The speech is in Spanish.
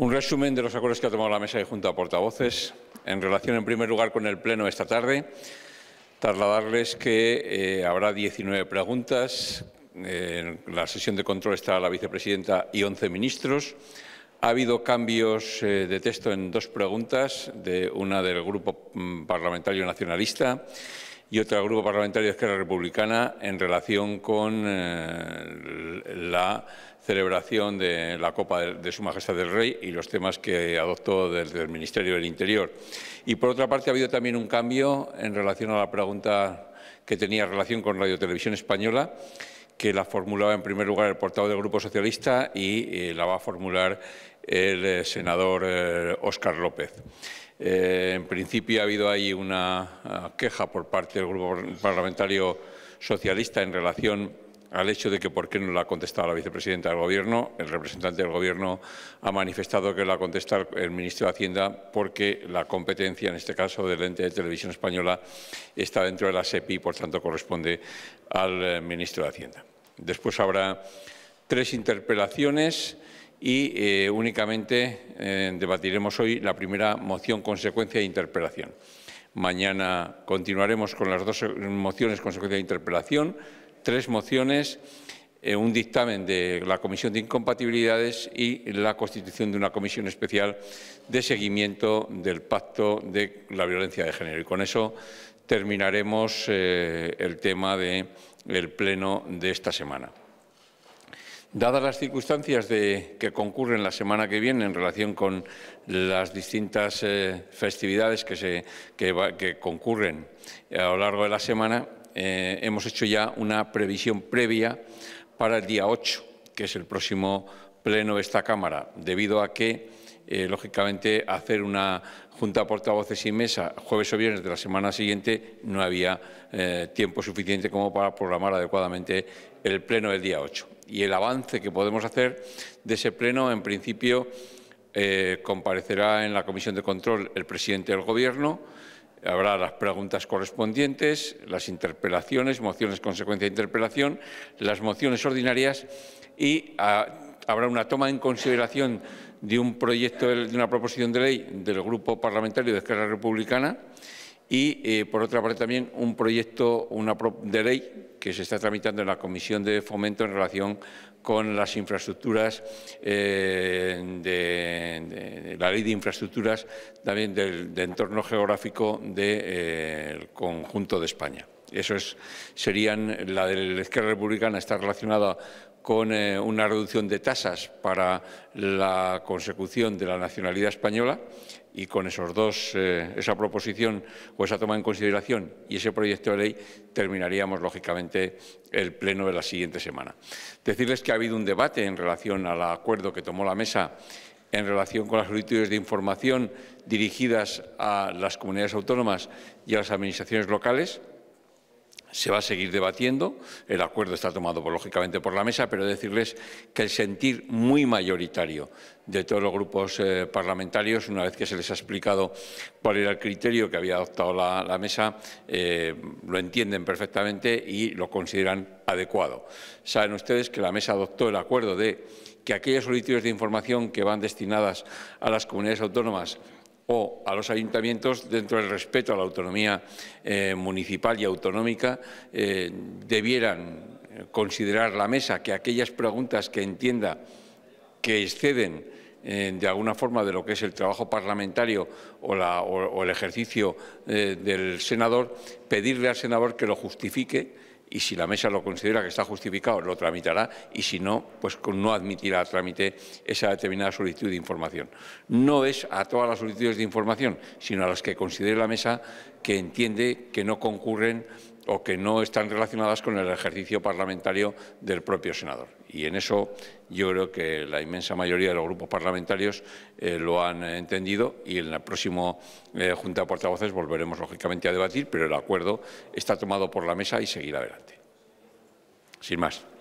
Un resumen de los acuerdos que ha tomado la mesa de Junta de Portavoces en relación, en primer lugar, con el Pleno esta tarde. Trasladarles que eh, habrá 19 preguntas. en la sesión de control está la vicepresidenta y 11 ministros. Ha habido cambios eh, de texto en dos preguntas, de una del Grupo mm, Parlamentario Nacionalista y otra del Grupo Parlamentario de Esquerra Republicana en relación con eh, la celebración de la Copa de Su Majestad del Rey y los temas que adoptó desde el Ministerio del Interior. Y por otra parte ha habido también un cambio en relación a la pregunta que tenía relación con Radio Televisión Española, que la formulaba en primer lugar el portavoz del Grupo Socialista y eh, la va a formular el eh, senador eh, Óscar López. en principio ha habido ahí una ah, queja por parte del Grupo Parlamentario Socialista en relación al hecho de que por qué no la ha contestado la vicepresidenta del Gobierno. El representante del Gobierno ha manifestado que la contestado el ministro de Hacienda porque la competencia, en este caso del ente de televisión española, está dentro de la SEPI y, por tanto, corresponde al eh, ministro de Hacienda. Después habrá tres interpelaciones y eh, únicamente eh, debatiremos hoy la primera moción consecuencia de interpelación. Mañana continuaremos con las dos mociones consecuencia de interpelación tres mociones, eh, un dictamen de la Comisión de Incompatibilidades y la constitución de una comisión especial de seguimiento del Pacto de la Violencia de Género. Y con eso terminaremos eh, el tema del pleno de esta semana. Dadas las circunstancias de, que concurren la semana que viene en relación con las distintas eh, festividades que, se, que concurren a lo largo de la semana, eh, hemos hecho ya una previsión previa para el día 8, que es el próximo pleno de esta Cámara, debido a que, eh, lógicamente, hacer una junta de portavoces y mesa jueves o viernes de la semana siguiente no había eh, tiempo suficiente como para programar adecuadamente el pleno del día 8. Y el avance que podemos hacer de ese pleno, en principio, comparecerá en la Comisión de Control el presidente del Gobierno, Habrá las preguntas correspondientes, las interpelaciones, mociones consecuencia de interpelación, las mociones ordinarias y ah, habrá una toma en consideración de un proyecto de una proposición de ley del Grupo Parlamentario de Esquerra Republicana y, eh, por otra parte, también un proyecto de ley que se está tramitando en la Comisión de Fomento en relación con las infraestructuras, eh, de, la ley de infraestructuras también del, entorno geográfico del eh, conjunto de España. Eso es, serían la de la izquierda republicana está relacionada con eh, una reducción de tasas para la consecución de la nacionalidad española y con esos dos, eh, esa proposición o esa toma en consideración y ese proyecto de ley terminaríamos lógicamente el pleno de la siguiente semana. Decirles que ha habido un debate en relación al acuerdo que tomó la mesa en relación con las solicitudes de información dirigidas a las comunidades autónomas y a las administraciones locales se va a seguir debatiendo, el acuerdo está tomado lógicamente por la mesa, pero decirles que el sentir muy mayoritario de todos los grupos eh, parlamentarios, una vez que se les ha explicado cuál era el criterio que había adoptado la, mesa, eh, lo entienden perfectamente y lo consideran adecuado. Saben ustedes que la mesa adoptó el acuerdo de que aquellas solicitudes de información que van destinadas a las comunidades autónomas o a los ayuntamientos, dentro del respeto a la autonomía eh, municipal y autonómica, eh, debieran eh, considerar la mesa que aquellas preguntas que entienda que exceden de alguna forma de lo que es el trabajo parlamentario o el ejercicio del senador, pedirle al senador que lo justifique y si la mesa lo considera que está justificado, lo tramitará y si no, pues no admitirá a trámite esa determinada solicitud de información. No es a todas las solicitudes de información, sino a las que considere la mesa que entiende que no concurren o que no están relacionadas con el ejercicio parlamentario del propio senador. Y en eso yo creo que la inmensa mayoría de los grupos parlamentarios eh, lo han entendido y en la próxima eh, Junta de Portavoces volveremos lógicamente a debatir, pero el acuerdo está tomado por la mesa y seguirá adelante. Sin más.